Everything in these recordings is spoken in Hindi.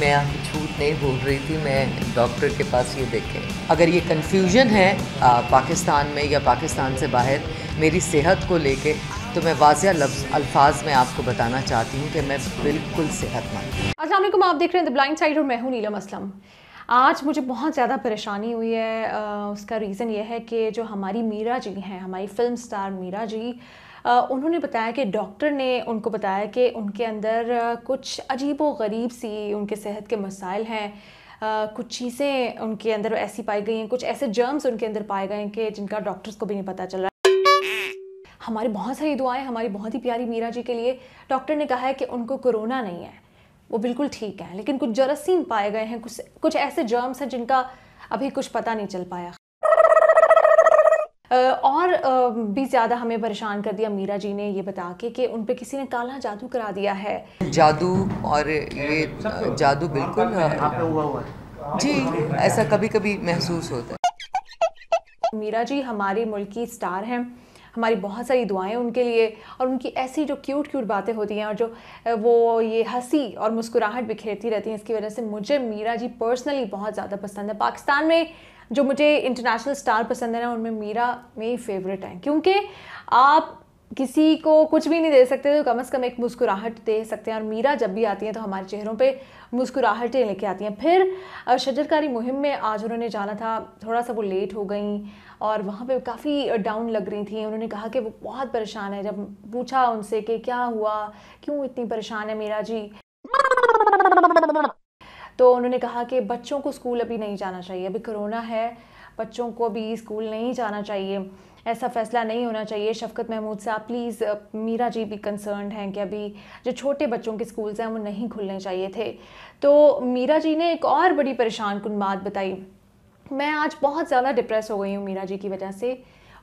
मैं झूठ नहीं बोल रही थी मैं डॉक्टर के पास ये देखें अगर ये कन्फ्यूजन है आ, पाकिस्तान में या पाकिस्तान से बाहर मेरी सेहत को लेके तो मैं वाजिया लफ्ज अल्फाज में आपको बताना चाहती हूँ कि मैं बिल्कुल सेहतमंद असल आप देख रहे हैं द ब्लाइंड साइड और मैं हूँ नीलम असलम आज मुझे बहुत ज़्यादा परेशानी हुई है उसका रीज़न ये है कि जो हमारी मीरा जी हैं हमारी फिल्म स्टार मीरा जी उन्होंने बताया कि डॉक्टर ने उनको बताया कि उनके अंदर कुछ अजीब व गरीब सी उनके सेहत के मसाइल हैं आ, कुछ चीज़ें उनके अंदर ऐसी पाई गई हैं कुछ ऐसे जर्म्स उनके अंदर पाए गए हैं कि जिनका डॉक्टर्स को भी नहीं पता चल रहा हमारी बहुत सारी दुआएं हमारी बहुत ही प्यारी मीरा जी के लिए डॉक्टर ने कहा है कि उनको कोरोना नहीं है वो बिल्कुल ठीक है लेकिन कुछ जरासीम पाए गए हैं कुछ कुछ ऐसे जर्म्स हैं जिनका अभी कुछ पता नहीं चल पाया और भी ज़्यादा हमें परेशान कर दिया मीरा जी ने ये बता के कि उन पर किसी ने काला जादू करा दिया है जादू और ये जादू बिल्कुल जी ऐसा कभी कभी महसूस होता है मीरा जी हमारी मुल्क की स्टार हैं हमारी बहुत सारी दुआएं उनके लिए और उनकी ऐसी जो क्यूट क्यूट बातें होती हैं और जो वो ये हंसी और मुस्कुराहट बिखेरती रहती हैं इसकी वजह से मुझे मीरा जी पर्सनली बहुत ज़्यादा पसंद है पाकिस्तान में जो मुझे इंटरनेशनल स्टार पसंद है ना उनमें मीरा मेरी फेवरेट हैं क्योंकि आप किसी को कुछ भी नहीं दे सकते तो कम से कम एक मुस्कुराहट दे सकते हैं और मीरा जब भी आती हैं तो हमारे चेहरों पे मुस्कुराहटें लेके आती हैं फिर शजरकारी मुहिम में आज उन्होंने जाना था थोड़ा सा वो लेट हो गई और वहाँ पे काफ़ी डाउन लग रही थी उन्होंने कहा कि वो बहुत परेशान है जब पूछा उनसे कि क्या हुआ क्यों इतनी परेशान है मीरा जी तो उन्होंने कहा कि बच्चों को स्कूल अभी नहीं जाना चाहिए अभी कोरोना है बच्चों को अभी स्कूल नहीं जाना चाहिए ऐसा फैसला नहीं होना चाहिए शफकत महमूद साहब प्लीज़ मीरा जी भी कंसर्न हैं कि अभी जो छोटे बच्चों के स्कूल्स हैं वो नहीं खुलने चाहिए थे तो मीरा जी ने एक और बड़ी परेशान कन बात बताई मैं आज बहुत ज़्यादा डिप्रेस हो गई हूँ मीरा जी की वजह से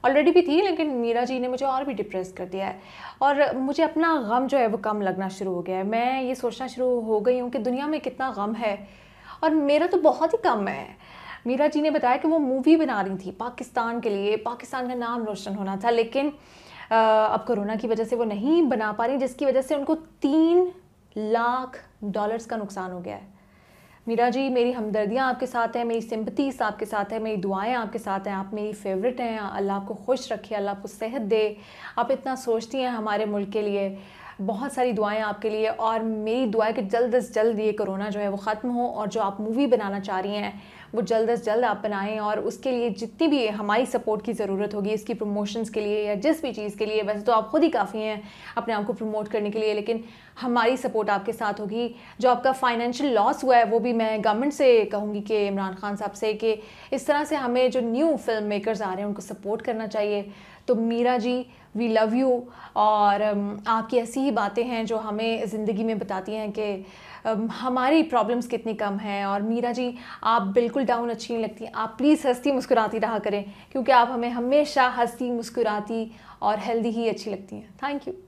ऑलरेडी भी थी लेकिन मीरा जी ने मुझे और भी डिप्रेस कर दिया है और मुझे अपना गम जो है वो कम लगना शुरू हो गया है मैं ये सोचना शुरू हो गई हूँ कि दुनिया में कितना गम है और मेरा तो बहुत ही कम है मीरा जी ने बताया कि वो मूवी बना रही थी पाकिस्तान के लिए पाकिस्तान का नाम रोशन होना था लेकिन अब कोरोना की वजह से वो नहीं बना पा रही जिसकी वजह से उनको तीन लाख डॉलर्स का नुकसान हो गया है मीरा जी मेरी हमदर्दियाँ आपके साथ हैं मेरी सिम्पतीस आपके साथ हैं मेरी दुआएं आपके साथ हैं आप मेरी फेवरेट हैं अल्लाह आपको खुश रखे अल्लाह आपको सेहत दे आप इतना सोचती हैं हमारे मुल्क के लिए बहुत सारी दुआएं आपके लिए और मेरी दुआ है कि जल्द अज जल्द ये कोरोना जो है वो ख़त्म हो और जो आप मूवी बनाना चाह रही हैं वो जल्द अज जल्द आप बनाएं और उसके लिए जितनी भी हमारी सपोर्ट की ज़रूरत होगी इसकी प्रमोशंस के लिए या जिस भी चीज़ के लिए वैसे तो आप खुद ही काफ़ी हैं अपने आप को प्रमोट करने के लिए लेकिन हमारी सपोर्ट आपके साथ होगी जो आपका फाइनेंशियल लॉस हुआ है वो भी मैं गवर्नमेंट से कहूँगी कि इमरान खान साहब से कि इस तरह से हमें जो न्यू फिल्म मेकर्स आ रहे हैं उनको सपोर्ट करना चाहिए तो Meera ji we love you और um, आपकी ऐसी ही बातें हैं जो हमें ज़िंदगी में बताती हैं कि um, हमारी प्रॉब्लम्स कितनी कम हैं और मीरा जी आप बिल्कुल डाउन अच्छी नहीं लगती आप प्लीज़ हंसती मुस्कुराती रहा करें क्योंकि आप हमें हमेशा हंसती मुस्कुराती और हेल्दी ही अच्छी लगती हैं थैंक यू